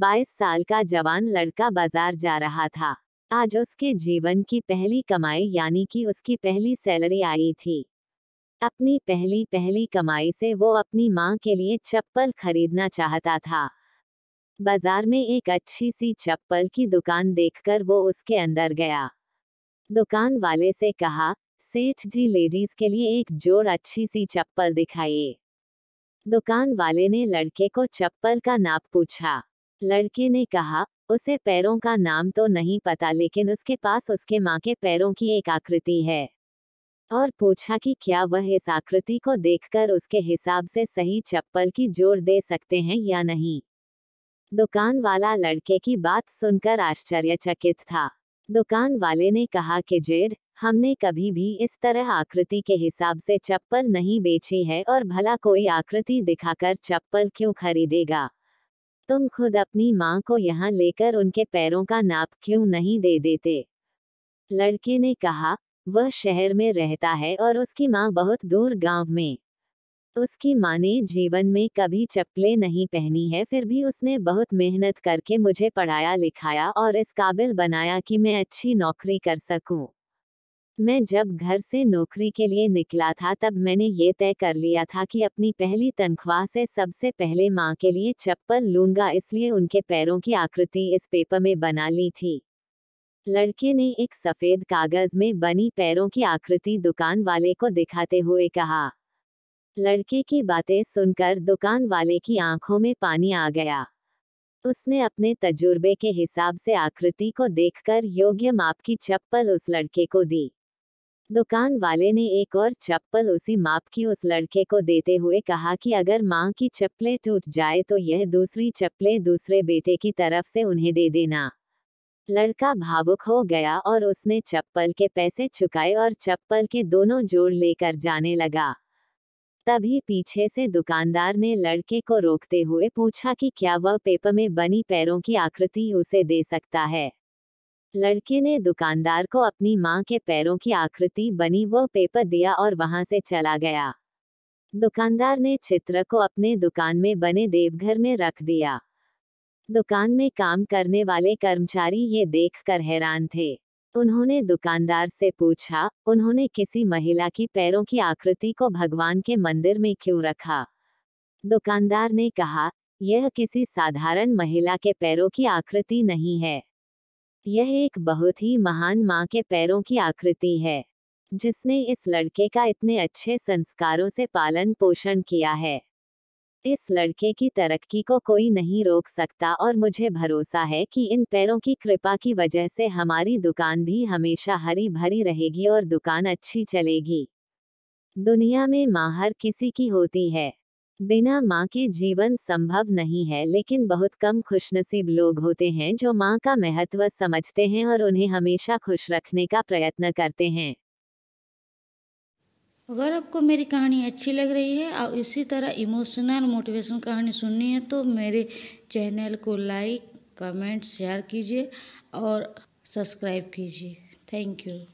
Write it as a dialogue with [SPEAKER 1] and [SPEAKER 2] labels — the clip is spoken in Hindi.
[SPEAKER 1] 22 साल का जवान लड़का बाजार जा रहा था आज उसके जीवन की पहली कमाई यानी कि उसकी पहली सैलरी आई थी अपनी पहली पहली कमाई से वो अपनी माँ के लिए चप्पल खरीदना चाहता था बाजार में एक अच्छी सी चप्पल की दुकान देखकर वो उसके अंदर गया दुकान वाले से कहा सेठ जी लेडीज के लिए एक जोड़ अच्छी सी चप्पल दिखाइए दुकान वाले ने लड़के को चप्पल का नाप पूछा लड़के ने कहा उसे पैरों का नाम तो नहीं पता लेकिन उसके पास उसके माँ के पैरों की एक आकृति है और पूछा कि क्या वह इस आकृति को देखकर उसके हिसाब से सही चप्पल की जोड़ दे सकते हैं या नहीं दुकान वाला लड़के की बात सुनकर आश्चर्यचकित था दुकान वाले ने कहा कि जेड हमने कभी भी इस तरह आकृति के हिसाब से चप्पल नहीं बेची है और भला कोई आकृति दिखाकर चप्पल क्यों खरीदेगा तुम खुद अपनी माँ को यहाँ लेकर उनके पैरों का नाप क्यों नहीं दे देते लड़के ने कहा वह शहर में रहता है और उसकी माँ बहुत दूर गांव में उसकी माँ ने जीवन में कभी चप्पलें नहीं पहनी है फिर भी उसने बहुत मेहनत करके मुझे पढ़ाया लिखाया और इस काबिल बनाया कि मैं अच्छी नौकरी कर सकूं। मैं जब घर से नौकरी के लिए निकला था तब मैंने ये तय कर लिया था कि अपनी पहली तनख्वाह से सबसे पहले माँ के लिए चप्पल लूंगा इसलिए उनके पैरों की आकृति इस पेपर में बना ली थी लड़के ने एक सफेद कागज में बनी पैरों की आकृति दुकान वाले को दिखाते हुए कहा लड़के की बातें सुनकर दुकान वाले की आंखों में पानी आ गया उसने अपने तजुर्बे के हिसाब से आकृति को देखकर योग्य माप की चप्पल उस लड़के को दी दुकान वाले ने एक और चप्पल उसी माप की उस लड़के को देते हुए कहा कि अगर माँ की चप्पलें टूट जाए तो यह दूसरी चप्पलें दूसरे बेटे की तरफ से उन्हें दे देना लड़का भावुक हो गया और उसने चप्पल के पैसे चुकाए और चप्पल के दोनों जोड़ लेकर जाने लगा तभी पीछे से दुकानदार ने लड़के को रोकते हुए पूछा कि क्या वह पेपर में बनी पैरों की आकृति उसे दे सकता है लड़के ने दुकानदार को अपनी माँ के पैरों की आकृति बनी वो पेपर दिया और वहां से चला गया दुकानदार ने चित्र को अपने दुकान में बने देवघर में रख दिया दुकान में काम करने वाले कर्मचारी ये देख कर हैरान थे उन्होंने दुकानदार से पूछा उन्होंने किसी महिला की पैरों की आकृति को भगवान के मंदिर में क्यों रखा दुकानदार ने कहा यह किसी साधारण महिला के पैरों की आकृति नहीं है यह एक बहुत ही महान माँ के पैरों की आकृति है जिसने इस लड़के का इतने अच्छे संस्कारों से पालन पोषण किया है इस लड़के की तरक्की को कोई नहीं रोक सकता और मुझे भरोसा है कि इन पैरों की कृपा की वजह से हमारी दुकान भी हमेशा हरी भरी रहेगी और दुकान अच्छी चलेगी दुनिया में माँ हर किसी की होती है बिना माँ के जीवन संभव नहीं है लेकिन बहुत कम खुशनसीब लोग होते हैं जो माँ का महत्व समझते हैं और उन्हें हमेशा खुश रखने का प्रयत्न करते हैं अगर आपको मेरी कहानी अच्छी लग रही है और इसी तरह इमोशनल मोटिवेशन कहानी सुननी है तो मेरे चैनल को लाइक कमेंट शेयर कीजिए और सब्सक्राइब कीजिए थैंक यू